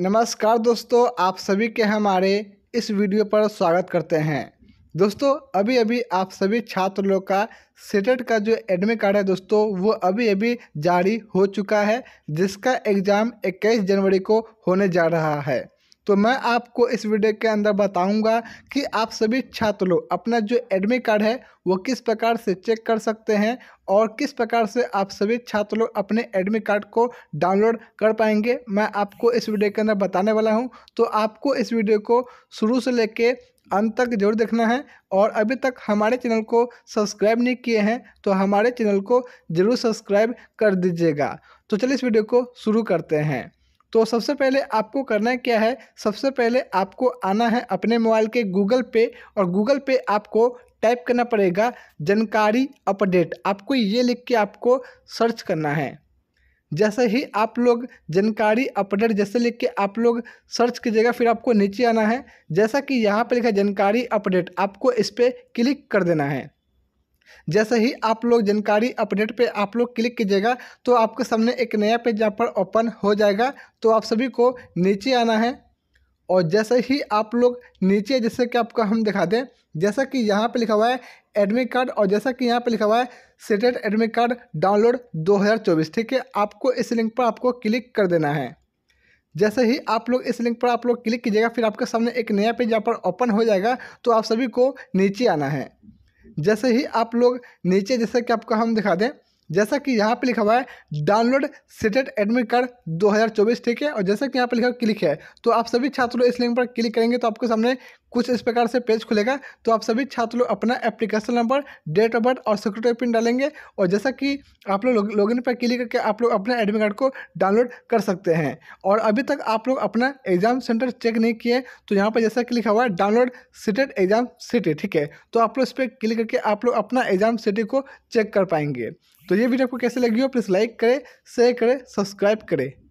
नमस्कार दोस्तों आप सभी के हमारे इस वीडियो पर स्वागत करते हैं दोस्तों अभी अभी आप सभी छात्र लोग का सेटेट e का जो एडमिट कार्ड है दोस्तों वो अभी अभी जारी हो चुका है जिसका एग्ज़ाम 21 जनवरी को होने जा रहा है तो मैं आपको इस वीडियो के अंदर बताऊंगा कि आप सभी छात्र लोग अपना जो एडमिट कार्ड है वो किस प्रकार से चेक कर सकते हैं और किस प्रकार से आप सभी छात्र लोग अपने एडमिट कार्ड को डाउनलोड कर पाएंगे मैं आपको इस वीडियो के अंदर बताने वाला हूं तो आपको इस वीडियो को शुरू से लेके अंत तक जरूर देखना है और अभी तक हमारे चैनल को सब्सक्राइब नहीं किए हैं तो हमारे चैनल को ज़रूर सब्सक्राइब कर दीजिएगा तो चलिए इस वीडियो को शुरू करते हैं तो सबसे पहले आपको करना क्या है सबसे पहले आपको आना है अपने मोबाइल के गूगल पे और गूगल पे आपको टाइप करना पड़ेगा जानकारी अपडेट आपको ये लिख के आपको सर्च करना है जैसे ही आप लोग जानकारी अपडेट जैसे लिख के आप लोग सर्च कीजिएगा फिर आपको नीचे आना है जैसा कि यहाँ पर लिखा जानकारी अपडेट आपको इस पर क्लिक कर देना है जैसे ही आप लोग जानकारी अपडेट पे आप लोग क्लिक कीजिएगा तो आपके सामने एक नया पेज यहाँ पर ओपन हो जाएगा तो आप सभी को नीचे आना है और जैसे ही आप लोग नीचे जैसे कि आपको हम दिखा दें जैसा कि यहाँ पे लिखा हुआ है एडमिट कार्ड और जैसा कि यहाँ पे लिखा हुआ है सेटेड एडमिट कार्ड डाउनलोड 2024 ठीक है आपको इस लिंक पर आपको क्लिक कर देना है जैसे ही आप लोग इस लिंक पर आप लोग क्लिक कीजिएगा फिर आपके सामने एक नया पेज यहाँ पर ओपन हो जाएगा तो आप सभी को नीचे आना है जैसे ही आप लोग नीचे जैसे कि आपको हम दिखा दें जैसा कि यहाँ पे लिखा हुआ है डाउनलोड सेटेड एडमिट कार्ड 2024 ठीक है और जैसा कि यहाँ पे लिखा हुआ क्लिक है तो आप सभी छात्र लोग इस लिंक पर क्लिक करेंगे तो आपके सामने कुछ इस प्रकार से पेज खुलेगा तो आप सभी छात्र लोग अपना application number date of birth और सिक्योरिटी पिन डालेंगे और जैसा कि आप लोग लॉग इन पर क्लिक करके आप लोग अपना एडमिट कार्ड को डाउनलोड कर सकते हैं और अभी तक आप लोग अपना एग्जाम सेंटर चेक नहीं किए तो यहाँ पर जैसा कि लिखा हुआ है डाउनलोड सीटेड एग्जाम सिटी ठीक है तो आप लोग इस पर क्लिक करके आप लोग अपना एग्जाम सिटी को चेक कर पाएंगे तो ये वीडियो आपको कैसे लगी हो प्लीज़ लाइक करें शेयर करें सब्सक्राइब करें